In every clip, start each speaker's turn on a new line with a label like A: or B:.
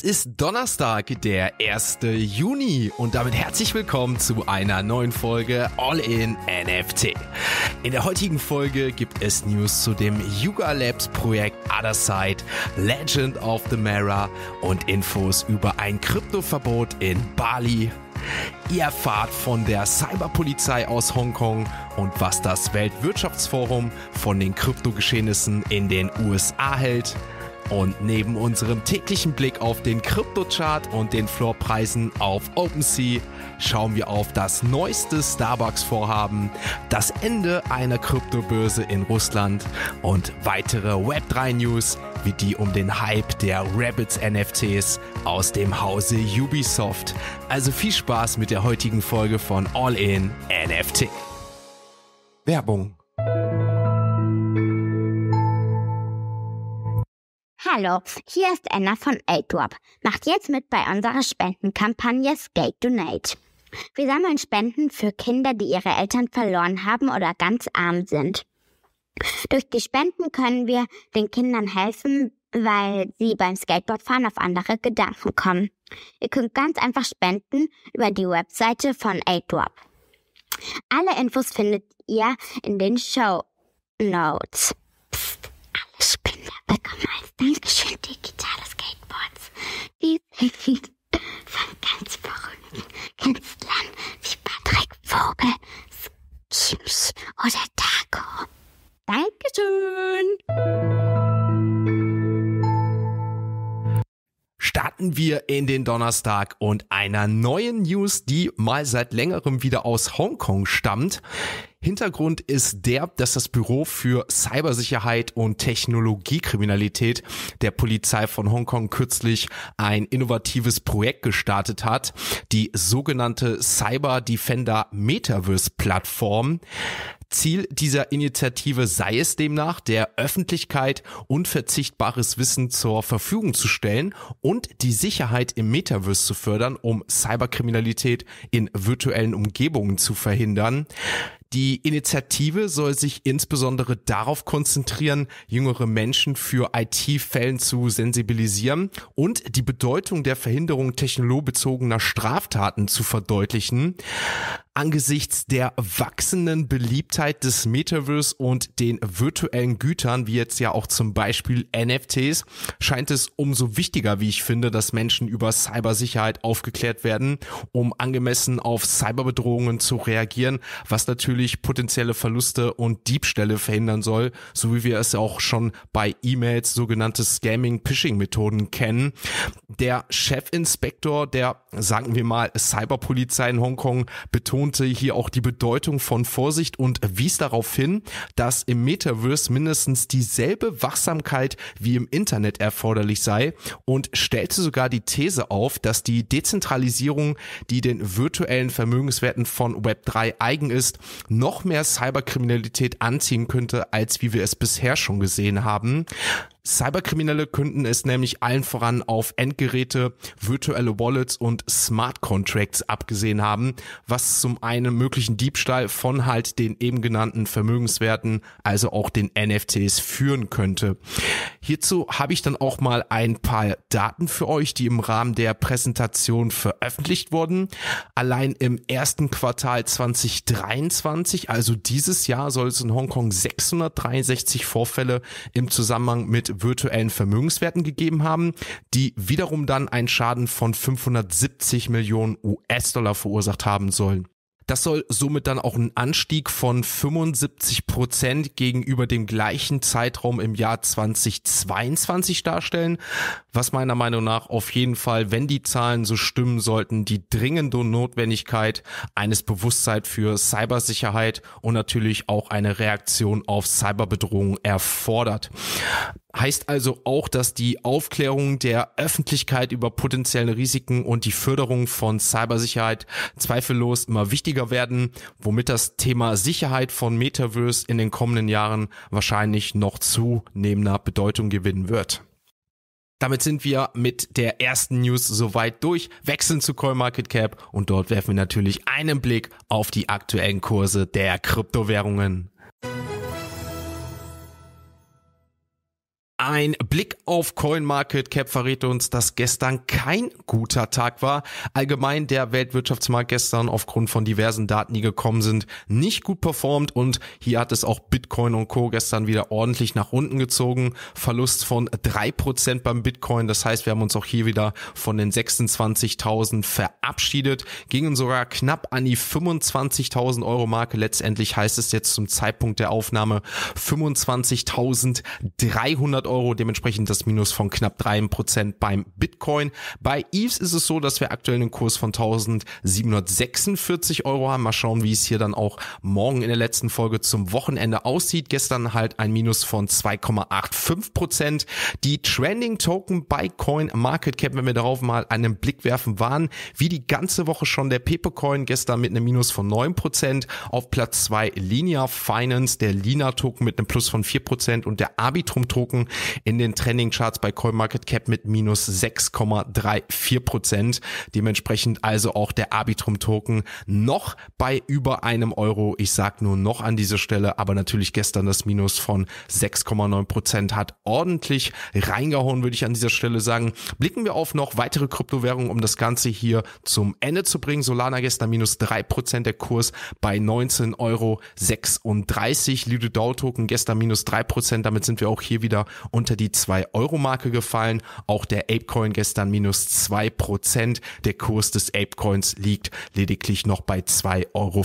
A: Es ist Donnerstag, der 1. Juni und damit herzlich willkommen zu einer neuen Folge All in NFT. In der heutigen Folge gibt es News zu dem Yuga Labs Projekt Other Side, Legend of the Mara und Infos über ein Kryptoverbot in Bali. Ihr erfahrt von der Cyberpolizei aus Hongkong und was das Weltwirtschaftsforum von den Kryptogeschehnissen in den USA hält. Und neben unserem täglichen Blick auf den Kryptochart und den Floorpreisen auf OpenSea schauen wir auf das neueste Starbucks-Vorhaben, das Ende einer Kryptobörse in Russland und weitere Web3-News wie die um den Hype der Rabbits NFTs aus dem Hause Ubisoft. Also viel Spaß mit der heutigen Folge von All In NFT. Werbung Hallo, hier ist Anna von AidWap. Macht jetzt mit bei unserer Spendenkampagne Skate Donate. Wir sammeln Spenden für Kinder, die ihre Eltern verloren haben oder ganz arm sind. Durch die Spenden können wir den Kindern helfen, weil sie beim Skateboardfahren auf andere Gedanken kommen. Ihr könnt ganz einfach spenden über die Webseite von AidWap. Alle Infos findet ihr in den Show Notes. Psst, alle Spender bekommen Dankeschön, digitale Gitarre Skateboards. Die sind von ganz verrückten Künstlern wie Patrick Vogel, Kimsch oder Taco. Dankeschön. Starten wir in den Donnerstag und einer neuen News, die mal seit längerem wieder aus Hongkong stammt. Hintergrund ist der, dass das Büro für Cybersicherheit und Technologiekriminalität der Polizei von Hongkong kürzlich ein innovatives Projekt gestartet hat, die sogenannte Cyber Defender Metaverse Plattform. Ziel dieser Initiative sei es demnach, der Öffentlichkeit unverzichtbares Wissen zur Verfügung zu stellen und die Sicherheit im Metaverse zu fördern, um Cyberkriminalität in virtuellen Umgebungen zu verhindern. Die Initiative soll sich insbesondere darauf konzentrieren, jüngere Menschen für IT-Fällen zu sensibilisieren und die Bedeutung der Verhinderung technologbezogener Straftaten zu verdeutlichen angesichts der wachsenden Beliebtheit des Metaverse und den virtuellen Gütern, wie jetzt ja auch zum Beispiel NFTs, scheint es umso wichtiger, wie ich finde, dass Menschen über Cybersicherheit aufgeklärt werden, um angemessen auf Cyberbedrohungen zu reagieren, was natürlich potenzielle Verluste und Diebstähle verhindern soll, so wie wir es auch schon bei E-Mails, sogenannte scamming pishing methoden kennen. Der Chefinspektor der, sagen wir mal, Cyberpolizei in Hongkong betont, betonte äh, hier auch die Bedeutung von Vorsicht und wies darauf hin, dass im Metaverse mindestens dieselbe Wachsamkeit wie im Internet erforderlich sei und stellte sogar die These auf, dass die Dezentralisierung, die den virtuellen Vermögenswerten von Web3 eigen ist, noch mehr Cyberkriminalität anziehen könnte, als wie wir es bisher schon gesehen haben. Cyberkriminelle könnten es nämlich allen voran auf Endgeräte, virtuelle Wallets und Smart Contracts abgesehen haben, was zum einen möglichen Diebstahl von halt den eben genannten Vermögenswerten, also auch den NFTs führen könnte. Hierzu habe ich dann auch mal ein paar Daten für euch, die im Rahmen der Präsentation veröffentlicht wurden. Allein im ersten Quartal 2023, also dieses Jahr, soll es in Hongkong 663 Vorfälle im Zusammenhang mit mit virtuellen Vermögenswerten gegeben haben, die wiederum dann einen Schaden von 570 Millionen US-Dollar verursacht haben sollen. Das soll somit dann auch einen Anstieg von 75 Prozent gegenüber dem gleichen Zeitraum im Jahr 2022 darstellen, was meiner Meinung nach auf jeden Fall, wenn die Zahlen so stimmen sollten, die dringende Notwendigkeit eines Bewusstseins für Cybersicherheit und natürlich auch eine Reaktion auf Cyberbedrohungen erfordert. Heißt also auch, dass die Aufklärung der Öffentlichkeit über potenzielle Risiken und die Förderung von Cybersicherheit zweifellos immer wichtiger werden, womit das Thema Sicherheit von Metaverse in den kommenden Jahren wahrscheinlich noch zunehmender Bedeutung gewinnen wird. Damit sind wir mit der ersten News soweit durch, wechseln zu CoinMarketCap und dort werfen wir natürlich einen Blick auf die aktuellen Kurse der Kryptowährungen. Ein Blick auf CoinMarketCap verrät uns, dass gestern kein guter Tag war. Allgemein der Weltwirtschaftsmarkt gestern aufgrund von diversen Daten, die gekommen sind, nicht gut performt und hier hat es auch Bitcoin und Co. gestern wieder ordentlich nach unten gezogen. Verlust von drei Prozent beim Bitcoin. Das heißt, wir haben uns auch hier wieder von den 26.000 verabschiedet, gingen sogar knapp an die 25.000 Euro Marke. Letztendlich heißt es jetzt zum Zeitpunkt der Aufnahme 25.300 Euro, dementsprechend das Minus von knapp 3% beim Bitcoin. Bei Eves ist es so, dass wir aktuell einen Kurs von 1746 Euro haben. Mal schauen, wie es hier dann auch morgen in der letzten Folge zum Wochenende aussieht. Gestern halt ein Minus von 2,85%. Die Trending Token bei Coin Market Cap, wenn wir darauf mal einen Blick werfen, waren wie die ganze Woche schon der Pepecoin gestern mit einem Minus von 9%. Auf Platz 2 Linear Finance, der Lina Token mit einem Plus von 4% und der Arbitrum Token in den Trending Charts bei CoinMarketCap mit minus 6,34 Prozent. Dementsprechend also auch der Arbitrum Token noch bei über einem Euro. Ich sag nur noch an dieser Stelle, aber natürlich gestern das Minus von 6,9 Prozent hat ordentlich reingehauen, würde ich an dieser Stelle sagen. Blicken wir auf noch weitere Kryptowährungen, um das Ganze hier zum Ende zu bringen. Solana gestern minus 3 Prozent, der Kurs bei 19,36 Euro. Lüde Dow Token gestern minus 3 Prozent. Damit sind wir auch hier wieder unter die 2-Euro-Marke gefallen. Auch der Apecoin gestern minus 2%. Der Kurs des Apecoins liegt lediglich noch bei 2,94 Euro.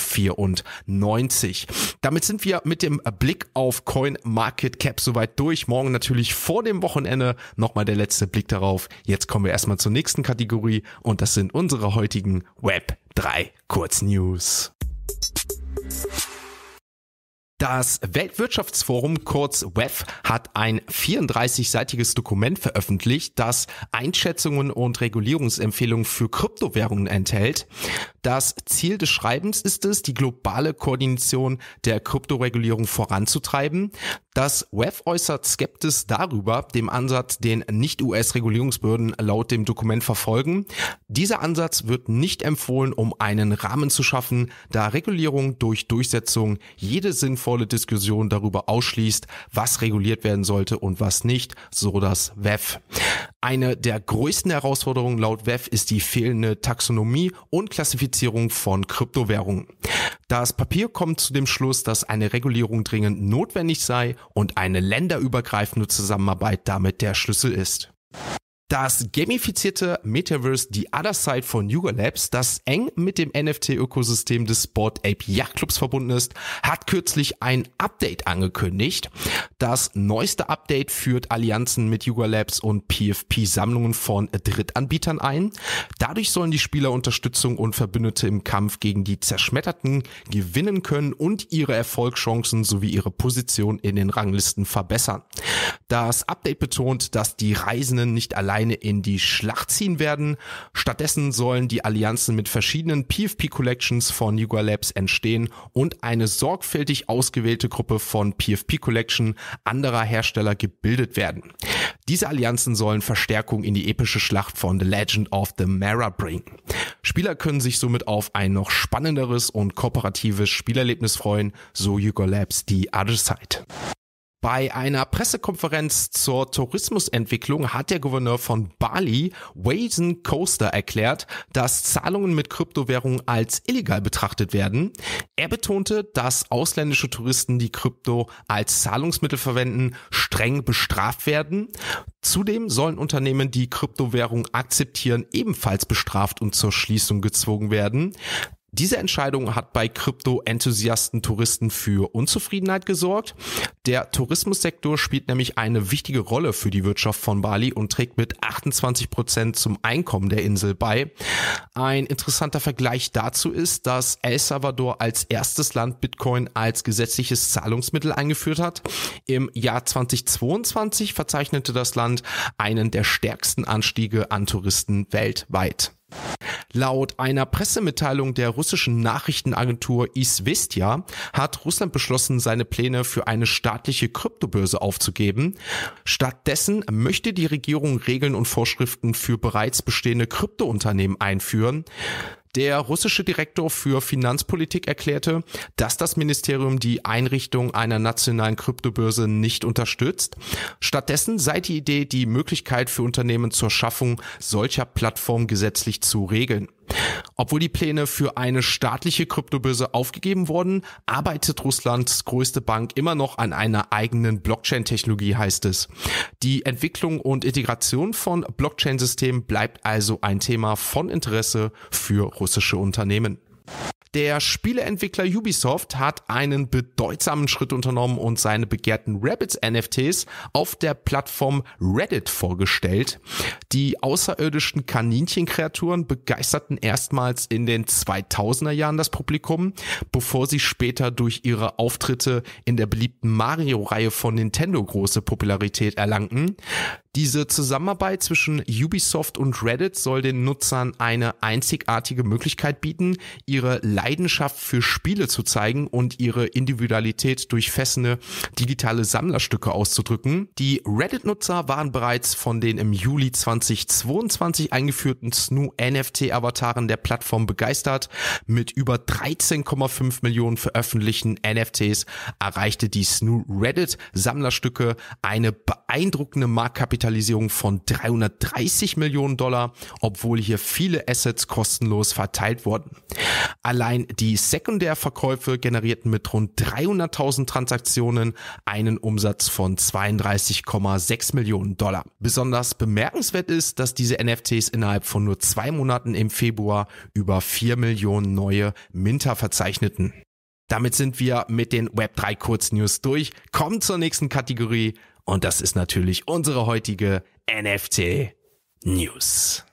A: Damit sind wir mit dem Blick auf Coin Market Cap soweit durch. Morgen natürlich vor dem Wochenende nochmal der letzte Blick darauf. Jetzt kommen wir erstmal zur nächsten Kategorie und das sind unsere heutigen Web 3 Kurznews. Das Weltwirtschaftsforum, kurz WEF, hat ein 34-seitiges Dokument veröffentlicht, das Einschätzungen und Regulierungsempfehlungen für Kryptowährungen enthält. Das Ziel des Schreibens ist es, die globale Koordination der Kryptoregulierung voranzutreiben. Das WEF äußert Skeptis darüber, dem Ansatz, den Nicht-US-Regulierungsbehörden laut dem Dokument verfolgen. Dieser Ansatz wird nicht empfohlen, um einen Rahmen zu schaffen, da Regulierung durch Durchsetzung jede sinnvolle sinnvolle Diskussion darüber ausschließt, was reguliert werden sollte und was nicht, so das WEF. Eine der größten Herausforderungen laut WEF ist die fehlende Taxonomie und Klassifizierung von Kryptowährungen. Das Papier kommt zu dem Schluss, dass eine Regulierung dringend notwendig sei und eine länderübergreifende Zusammenarbeit damit der Schlüssel ist. Das gamifizierte Metaverse The Other Side von Yuga Labs, das eng mit dem NFT-Ökosystem des Sport Ape Yacht Clubs verbunden ist, hat kürzlich ein Update angekündigt. Das neueste Update führt Allianzen mit Yuga Labs und PFP-Sammlungen von Drittanbietern ein. Dadurch sollen die Spieler Unterstützung und Verbündete im Kampf gegen die Zerschmetterten gewinnen können und ihre Erfolgschancen sowie ihre Position in den Ranglisten verbessern. Das Update betont, dass die Reisenden nicht allein alleine in die Schlacht ziehen werden. Stattdessen sollen die Allianzen mit verschiedenen PFP-Collections von Yuga Labs entstehen und eine sorgfältig ausgewählte Gruppe von PFP-Collection anderer Hersteller gebildet werden. Diese Allianzen sollen Verstärkung in die epische Schlacht von The Legend of the Mara bringen. Spieler können sich somit auf ein noch spannenderes und kooperatives Spielerlebnis freuen, so Yuga Labs die Other Side. Bei einer Pressekonferenz zur Tourismusentwicklung hat der Gouverneur von Bali, Wazen Coaster, erklärt, dass Zahlungen mit Kryptowährungen als illegal betrachtet werden. Er betonte, dass ausländische Touristen, die Krypto als Zahlungsmittel verwenden, streng bestraft werden. Zudem sollen Unternehmen, die Kryptowährung akzeptieren, ebenfalls bestraft und zur Schließung gezwungen werden. Diese Entscheidung hat bei Krypto-Enthusiasten Touristen für Unzufriedenheit gesorgt. Der Tourismussektor spielt nämlich eine wichtige Rolle für die Wirtschaft von Bali und trägt mit 28 Prozent zum Einkommen der Insel bei. Ein interessanter Vergleich dazu ist, dass El Salvador als erstes Land Bitcoin als gesetzliches Zahlungsmittel eingeführt hat. Im Jahr 2022 verzeichnete das Land einen der stärksten Anstiege an Touristen weltweit. Laut einer Pressemitteilung der russischen Nachrichtenagentur Isvestia hat Russland beschlossen, seine Pläne für eine staatliche Kryptobörse aufzugeben. Stattdessen möchte die Regierung Regeln und Vorschriften für bereits bestehende Kryptounternehmen einführen. Der russische Direktor für Finanzpolitik erklärte, dass das Ministerium die Einrichtung einer nationalen Kryptobörse nicht unterstützt. Stattdessen sei die Idee, die Möglichkeit für Unternehmen zur Schaffung solcher Plattformen gesetzlich zu regeln. Obwohl die Pläne für eine staatliche Kryptobörse aufgegeben wurden, arbeitet Russlands größte Bank immer noch an einer eigenen Blockchain-Technologie, heißt es. Die Entwicklung und Integration von Blockchain-Systemen bleibt also ein Thema von Interesse für russische Unternehmen. Der Spieleentwickler Ubisoft hat einen bedeutsamen Schritt unternommen und seine begehrten Rabbits NFTs auf der Plattform Reddit vorgestellt. Die außerirdischen Kaninchenkreaturen begeisterten erstmals in den 2000er Jahren das Publikum, bevor sie später durch ihre Auftritte in der beliebten Mario-Reihe von Nintendo große Popularität erlangten. Diese Zusammenarbeit zwischen Ubisoft und Reddit soll den Nutzern eine einzigartige Möglichkeit bieten, ihre Leidenschaft für Spiele zu zeigen und ihre Individualität durch fessende digitale Sammlerstücke auszudrücken. Die Reddit-Nutzer waren bereits von den im Juli 2022 eingeführten Snoo-NFT-Avataren der Plattform begeistert. Mit über 13,5 Millionen veröffentlichten NFTs erreichte die Snoo Reddit-Sammlerstücke eine beeindruckende Marktkapitalisierung Marktkapitalisierung von 330 Millionen Dollar, obwohl hier viele Assets kostenlos verteilt wurden. Allein die Sekundärverkäufe generierten mit rund 300.000 Transaktionen einen Umsatz von 32,6 Millionen Dollar. Besonders bemerkenswert ist, dass diese NFTs innerhalb von nur zwei Monaten im Februar über 4 Millionen neue Minter verzeichneten. Damit sind wir mit den Web3 Kurznews durch. Kommen zur nächsten Kategorie und das ist natürlich unsere heutige NFT News.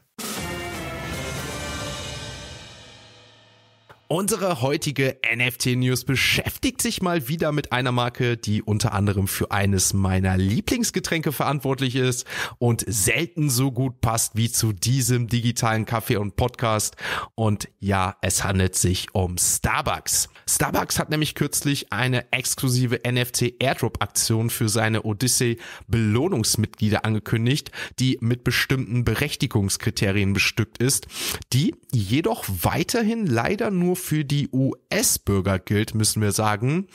A: Unsere heutige NFT News beschäftigt sich mal wieder mit einer Marke, die unter anderem für eines meiner Lieblingsgetränke verantwortlich ist und selten so gut passt wie zu diesem digitalen Kaffee und Podcast. Und ja, es handelt sich um Starbucks. Starbucks hat nämlich kürzlich eine exklusive NFT Airdrop Aktion für seine Odyssey Belohnungsmitglieder angekündigt, die mit bestimmten Berechtigungskriterien bestückt ist, die jedoch weiterhin leider nur für die US-Bürger gilt, müssen wir sagen.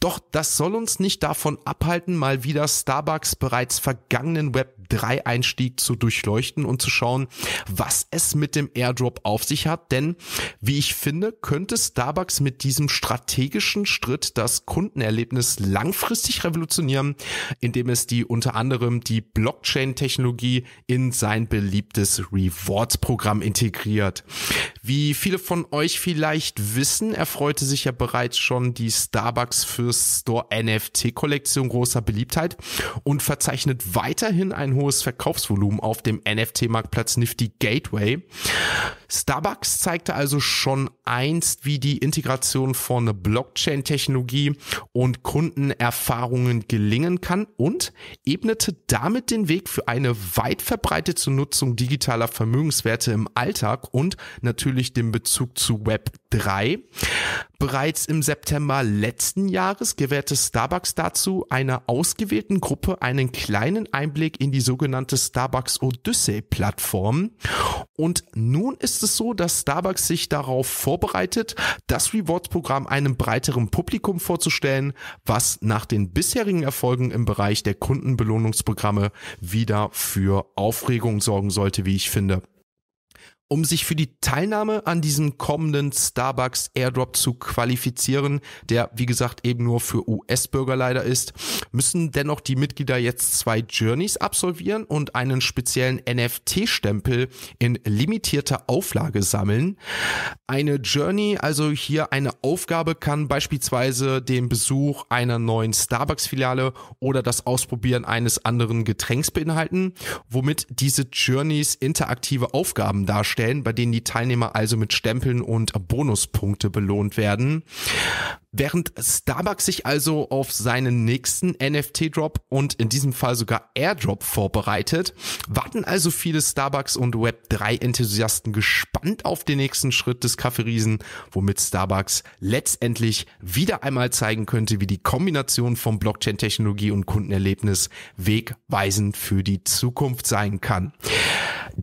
A: Doch das soll uns nicht davon abhalten, mal wieder Starbucks bereits vergangenen Web 3-Einstieg zu durchleuchten und zu schauen, was es mit dem Airdrop auf sich hat. Denn wie ich finde, könnte Starbucks mit diesem strategischen Schritt das Kundenerlebnis langfristig revolutionieren, indem es die unter anderem die Blockchain-Technologie in sein beliebtes Rewards-Programm integriert. Wie viele von euch vielleicht wissen, erfreute sich ja bereits schon die Starbucks für Store NFT-Kollektion großer Beliebtheit und verzeichnet weiterhin ein hohes Verkaufsvolumen auf dem NFT-Marktplatz Nifty Gateway. Starbucks zeigte also schon einst, wie die Integration von Blockchain-Technologie und Kundenerfahrungen gelingen kann und ebnete damit den Weg für eine weit verbreitete Nutzung digitaler Vermögenswerte im Alltag und natürlich den Bezug zu Web 3. Bereits im September letzten Jahres gewährte Starbucks dazu einer ausgewählten Gruppe einen kleinen Einblick in die sogenannte Starbucks Odyssey Plattform. Und nun ist es so, dass Starbucks sich darauf vorbereitet, das Rewards-Programm einem breiteren Publikum vorzustellen, was nach den bisherigen Erfolgen im Bereich der Kundenbelohnungsprogramme wieder für Aufregung sorgen sollte, wie ich finde. Um sich für die Teilnahme an diesem kommenden Starbucks Airdrop zu qualifizieren, der wie gesagt eben nur für US-Bürger leider ist, müssen dennoch die Mitglieder jetzt zwei Journeys absolvieren und einen speziellen NFT-Stempel in limitierter Auflage sammeln. Eine Journey, also hier eine Aufgabe, kann beispielsweise den Besuch einer neuen Starbucks-Filiale oder das Ausprobieren eines anderen Getränks beinhalten, womit diese Journeys interaktive Aufgaben darstellen stellen, bei denen die Teilnehmer also mit Stempeln und Bonuspunkte belohnt werden. Während Starbucks sich also auf seinen nächsten NFT-Drop und in diesem Fall sogar Airdrop vorbereitet, warten also viele Starbucks und Web3-Enthusiasten gespannt auf den nächsten Schritt des Kaffeeriesen, womit Starbucks letztendlich wieder einmal zeigen könnte, wie die Kombination von Blockchain-Technologie und Kundenerlebnis wegweisend für die Zukunft sein kann.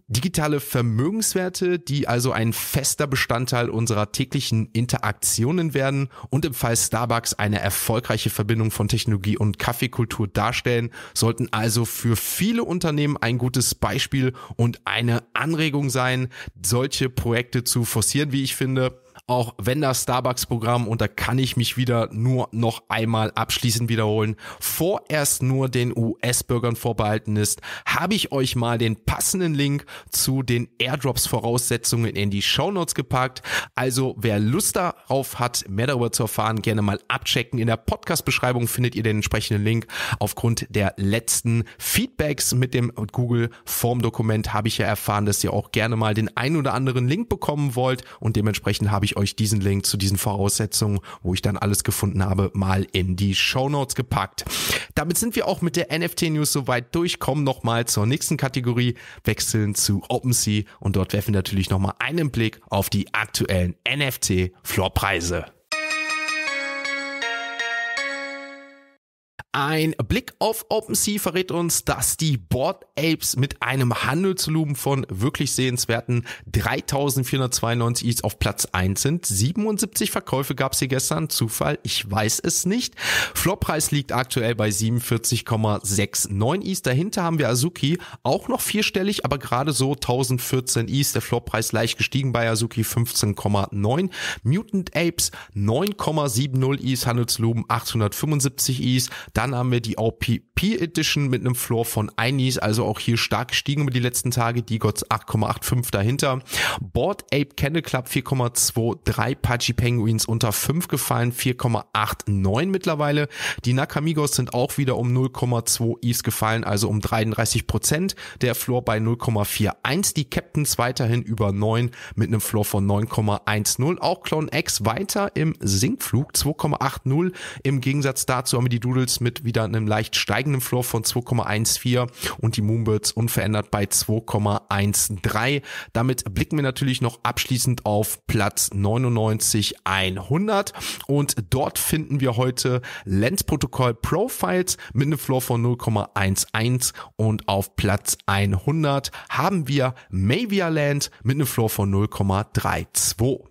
A: Digitale Vermögenswerte, die also ein fester Bestandteil unserer täglichen Interaktionen werden und im Fall Starbucks eine erfolgreiche Verbindung von Technologie und Kaffeekultur darstellen, sollten also für viele Unternehmen ein gutes Beispiel und eine Anregung sein, solche Projekte zu forcieren, wie ich finde. Auch wenn das Starbucks-Programm, und da kann ich mich wieder nur noch einmal abschließend wiederholen, vorerst nur den US-Bürgern vorbehalten ist, habe ich euch mal den passenden Link zu den Airdrops-Voraussetzungen in die Shownotes gepackt. Also wer Lust darauf hat, mehr darüber zu erfahren, gerne mal abchecken. In der Podcast-Beschreibung findet ihr den entsprechenden Link. Aufgrund der letzten Feedbacks mit dem Google Form-Dokument habe ich ja erfahren, dass ihr auch gerne mal den einen oder anderen Link bekommen wollt und dementsprechend habe ich ich euch diesen Link zu diesen Voraussetzungen, wo ich dann alles gefunden habe, mal in die Show gepackt. Damit sind wir auch mit der NFT-News soweit durch, kommen nochmal zur nächsten Kategorie, wechseln zu OpenSea und dort werfen natürlich nochmal einen Blick auf die aktuellen NFT-Floorpreise. Ein Blick auf OpenSea verrät uns, dass die Board Apes mit einem Handelsvolumen von wirklich sehenswerten 3492 ETH auf Platz 1 sind. 77 Verkäufe gab es hier gestern. Zufall? Ich weiß es nicht. Floppreis liegt aktuell bei 47,69 ETH. Dahinter haben wir Azuki, auch noch vierstellig, aber gerade so 1014 ETH. Der Floppreis leicht gestiegen bei Azuki 15,9. Mutant Apes 9,70 ETH Handelsvolumen 875 ETH. Da dann haben wir die OPP Edition mit einem Floor von Einis, also auch hier stark gestiegen über die letzten Tage. Die Gods 8,85 dahinter. Board Ape Candle Club 4,23. Pachi Penguins unter 5 gefallen, 4,89 mittlerweile. Die Nakamigos sind auch wieder um 0,2 Is gefallen, also um 33 Prozent. Der Floor bei 0,41. Die Captains weiterhin über 9 mit einem Floor von 9,10. Auch Clone X weiter im Sinkflug 2,80. Im Gegensatz dazu haben wir die Doodles mit mit wieder einem leicht steigenden Floor von 2,14 und die Moonbirds unverändert bei 2,13. Damit blicken wir natürlich noch abschließend auf Platz 99 100 und dort finden wir heute Lens Protocol Profiles mit einem Floor von 0,11 und auf Platz 100 haben wir Mavia Land mit einem Floor von 0,32.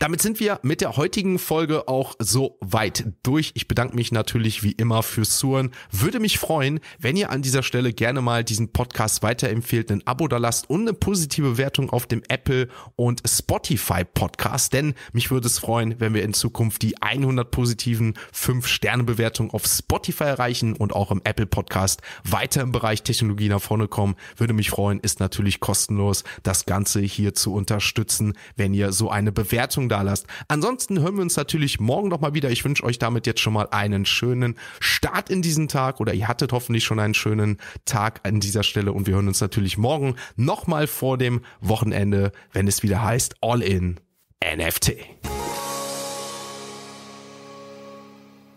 A: Damit sind wir mit der heutigen Folge auch so weit durch. Ich bedanke mich natürlich wie immer fürs Zuhören. Würde mich freuen, wenn ihr an dieser Stelle gerne mal diesen Podcast weiterempfehlt, ein Abo da lasst und eine positive Wertung auf dem Apple und Spotify Podcast. Denn mich würde es freuen, wenn wir in Zukunft die 100 positiven 5-Sterne-Bewertungen auf Spotify erreichen und auch im Apple Podcast weiter im Bereich Technologie nach vorne kommen. Würde mich freuen, ist natürlich kostenlos, das Ganze hier zu unterstützen, wenn ihr so eine Bewertung da lasst. Ansonsten hören wir uns natürlich morgen nochmal wieder. Ich wünsche euch damit jetzt schon mal einen schönen Start in diesen Tag oder ihr hattet hoffentlich schon einen schönen Tag an dieser Stelle und wir hören uns natürlich morgen nochmal vor dem Wochenende, wenn es wieder heißt All in NFT.